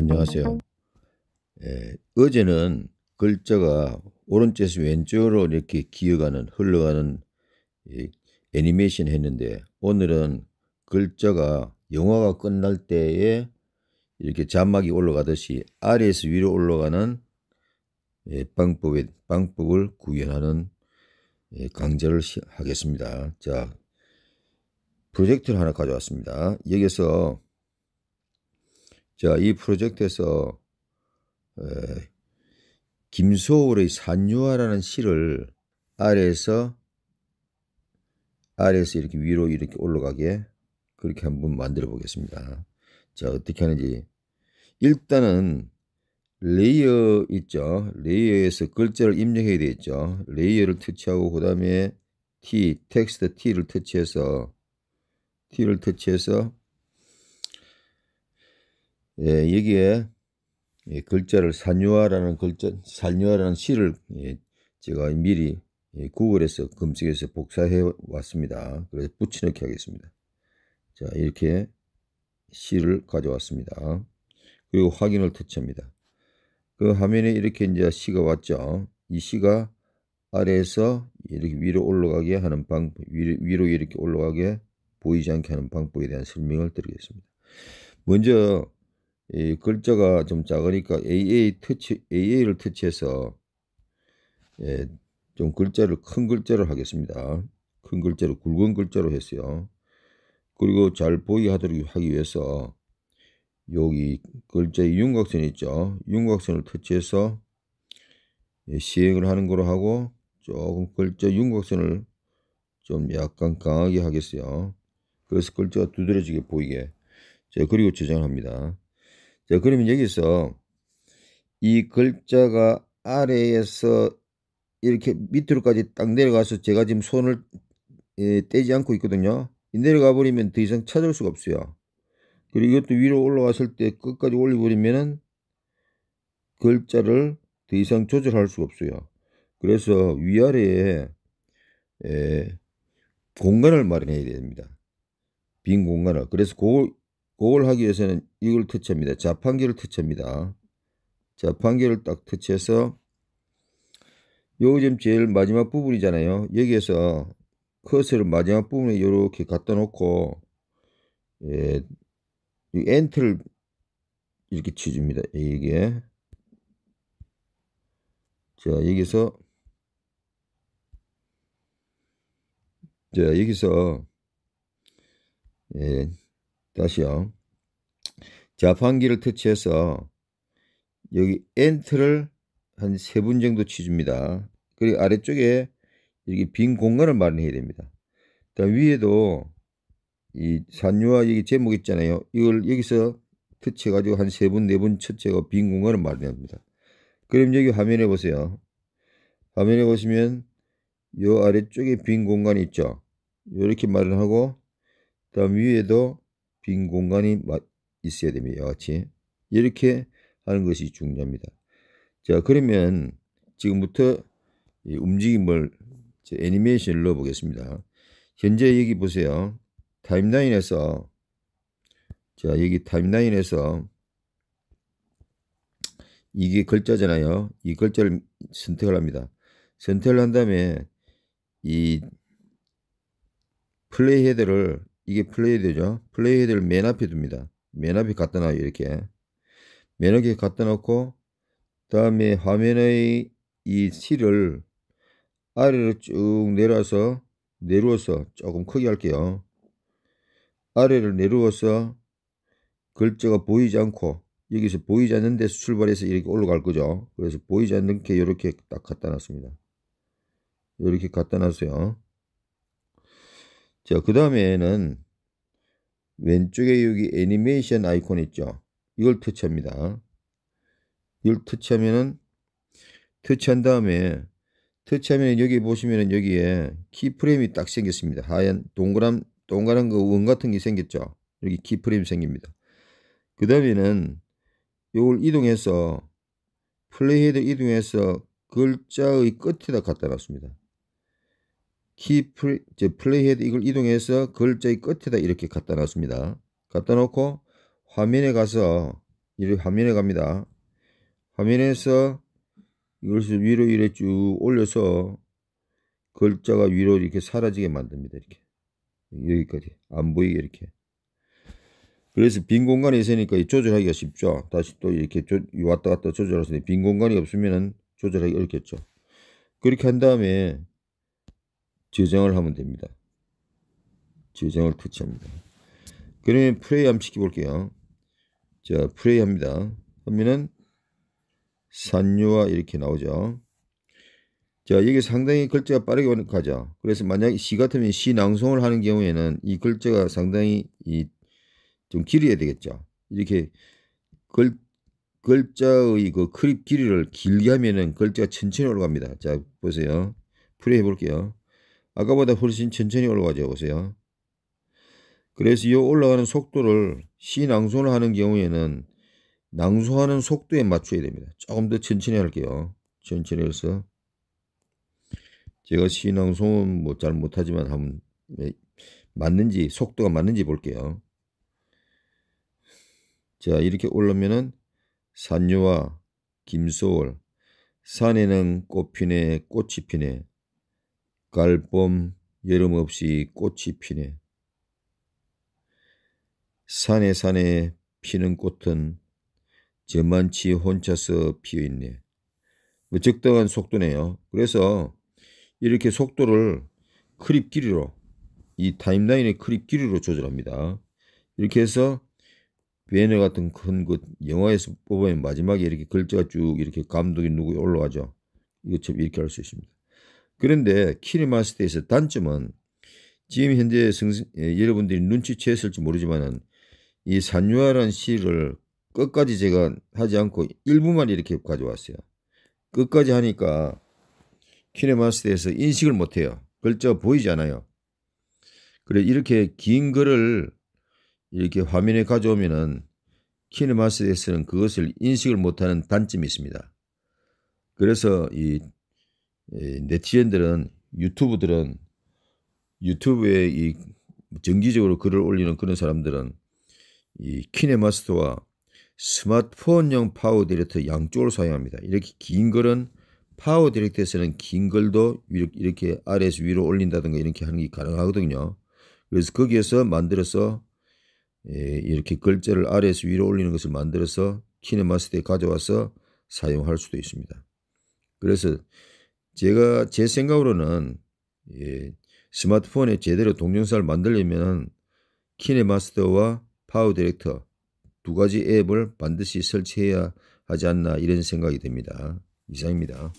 안녕하세요. 예, 어제는 글자가 오른쪽에서 왼쪽으로 이렇게 기어가는 흘러가는 이 애니메이션 했는데 오늘은 글자가 영화가 끝날 때에 이렇게 자막이 올라가듯이 아래에서 위로 올라가는 예, 방법의 방법을 구현하는 예, 강좌를 하겠습니다. 자, 프로젝트를 하나 가져왔습니다. 여기서 자, 이 프로젝트에서 에, 김소울의 산유화라는 시를 아래에서 아래에서 이렇게 위로 이렇게 올라가게 그렇게 한번 만들어 보겠습니다. 자, 어떻게 하는지 일단은 레이어 있죠. 레이어에서 글자를 입력해야 되겠죠. 레이어를 터치하고 그 다음에 T, 텍스트 T를 터치해서 T를 터치해서 예, 여기에 예, 글자를 산유화라는 글자 산유화라는 시를 예, 제가 미리 예, 구글에서 검색해서 복사해 왔습니다. 그래서 붙여넣기 하겠습니다. 자 이렇게 시를 가져왔습니다. 그리고 확인을 터치합니다. 그 화면에 이렇게 이제 시가 왔죠. 이 시가 아래에서 이렇게 위로 올라가게 하는 방법, 위로, 위로 이렇게 올라가게 보이지 않게 하는 방법에 대한 설명을 드리겠습니다. 먼저 이 글자가 좀 작으니까 AA 터치 AA를 터치해서 예, 좀 글자를 큰 글자로 하겠습니다. 큰 글자로 굵은 글자로 했어요. 그리고 잘 보이게 하도록 하기 위해서 여기 글자의 윤곽선 있죠. 윤곽선을 터치해서 예, 시행을 하는 거로 하고 조금 글자 윤곽선을 좀 약간 강하게 하겠어요. 그래서 글자가 두드러지게 보이게. 자, 그리고 저장합니다. 자, 그러면 여기서 이 글자가 아래에서 이렇게 밑으로까지 딱 내려가서 제가 지금 손을 예, 떼지 않고 있거든요. 내려가 버리면 더 이상 찾을 수가 없어요. 그리고 이것도 위로 올라갔을 때 끝까지 올려버리면은 글자를 더 이상 조절할 수가 없어요. 그래서 위아래에 예, 공간을 마련해야 됩니다. 빈 공간을. 그래서 그 그걸 하기 위해서는 이걸 터치합니다. 자판기를 터치합니다. 자판기를 딱 터치해서 요거 지금 제일 마지막 부분이잖아요. 여기에서 커서를 마지막 부분에 이렇게 갖다 놓고 예, 이 엔트를 이렇게 치줍니다. 이게 자 여기서 자 여기서 예, 다시요. 자판기를 터치해서 여기 엔트를 한 세 분 정도 치줍니다. 그리고 아래쪽에 이렇게 빈 공간을 마련해야 됩니다. 그다음 위에도 이 산유화 여기 제목 있잖아요. 이걸 여기서 터치해가지고 한 세 분, 네 분 첫째가 빈 공간을 마련합니다. 그럼 여기 화면에 보세요. 화면에 보시면 요 아래쪽에 빈 공간이 있죠. 이렇게 마련하고 그 다음 위에도 빈 공간이 있어야 됩니다. 같이 이렇게 하는 것이 중요합니다. 자 그러면 지금부터 움직임을 애니메이션을 넣어보겠습니다. 현재 여기 보세요. 타임라인에서 자 여기 타임라인에서 이게 글자잖아요. 이 글자를 선택을 합니다. 선택을 한 다음에 이 플레이 헤드를 이게 플레이되죠 플레이드를 맨 앞에 둡니다. 맨 앞에 갖다 놔요. 이렇게. 맨 앞에 갖다 놓고 다음에 화면의 이 실을 아래로 쭉 내려서 와 내려서 와 조금 크게 할게요. 아래를 내려서 와 글자가 보이지 않고 여기서 보이지 않는 데서 출발해서 이렇게 올라갈 거죠. 그래서 보이지 않는 게 이렇게 딱 갖다 놨습니다. 이렇게 갖다 놨어요. 자, 그 다음에는 왼쪽에 여기 애니메이션 아이콘 있죠. 이걸 터치합니다. 이걸 터치하면은 터치한 다음에 터치하면 여기 보시면은 여기에 키프레임이 딱 생겼습니다. 하얀 동그란 동그란 그원 같은 게 생겼죠. 여기 키프레임 생깁니다. 그 다음에는 이걸 이동해서 플레이헤드 이동해서 글자의 끝에다 갖다 놨습니다. 키 플레이, 헤드 이걸 이동해서 글자의 끝에다 이렇게 갖다 놨습니다. 갖다 놓고 화면에 가서 이렇 화면에 갑니다. 화면에서 이걸 위로 이래쭉 올려서 글자가 위로 이렇게 사라지게 만듭니다. 이렇게 여기까지 안 보이게 이렇게 그래서 빈공간에 있으니까 조절하기가 쉽죠. 다시 또 이렇게 조, 왔다 갔다 조절할 수 있는데 빈 공간이 없으면 조절하기 어렵겠죠. 그렇게 한 다음에 지정을 하면 됩니다. 지정을 터치합니다. 그러면 프레이 한번 시켜볼게요. 자, 프레이 합니다. 하면은 산유와 이렇게 나오죠. 자, 여기 상당히 글자가 빠르게 가죠. 그래서 만약에 시 같으면 시 낭송을 하는 경우에는 이 글자가 상당히 이 좀 길어야 되겠죠. 이렇게 글, 글자의 그 크립 길이를 길게 하면은 글자가 천천히 올라갑니다. 자, 보세요. 플레이 해볼게요. 아까보다 훨씬 천천히 올라가죠. 보세요. 그래서 이 올라가는 속도를 시낭송을 하는 경우에는 낭송하는 속도에 맞춰야 됩니다. 조금 더 천천히 할게요. 천천히 해서 제가 시낭송은 뭐 잘 못하지만 한번 예, 맞는지 속도가 맞는지 볼게요. 자 이렇게 올라면은 산유와 김소월 산에는 꽃피네 꽃이 피네 깔봄 여름 없이 꽃이 피네. 산에 산에 피는 꽃은 저만치 혼자서 피어있네. 적당한 속도네요. 그래서 이렇게 속도를 크립 길이로 이 타임라인의 크립 길이로 조절합니다. 이렇게 해서 베네 같은 큰 것 영화에서 뽑으면 마지막에 이렇게 글자가 쭉 이렇게 감독이 누구 올라가죠. 이것처럼 이렇게 할 수 있습니다. 그런데 키리마스테에서 단점은 지금 현재 성, 예, 여러분들이 눈치챘을지 모르지만이 산유화란 시를 끝까지 제가 하지 않고 일부만 이렇게 가져왔어요. 끝까지 하니까 키네마스터에서 인식을 못해요. 글자 보이지 않아요. 그래 이렇게 긴 글을 이렇게 화면에 가져오면은 키네마스터에서는 그것을 인식을 못하는 단점이 있습니다. 그래서 이 예, 네티즌들은 유튜브들은 유튜브에 이 정기적으로 글을 올리는 그런 사람들은 이 키네마스터와 스마트폰용 파워 디렉터 양쪽으로 사용합니다. 이렇게 긴 글은 파워 디렉터에서는 긴 글도 이렇게 아래에서 위로 올린다든가 이렇게 하는 게 가능하거든요. 그래서 거기에서 만들어서 예, 이렇게 글자를 아래에서 위로 올리는 것을 만들어서 키네마스터에 가져와서 사용할 수도 있습니다. 그래서 제가 제 생각으로는 예, 스마트폰에 제대로 동영상을 만들려면 키네마스터와 파워 디렉터 두 가지 앱을 반드시 설치해야 하지 않나 이런 생각이 듭니다. 이상입니다.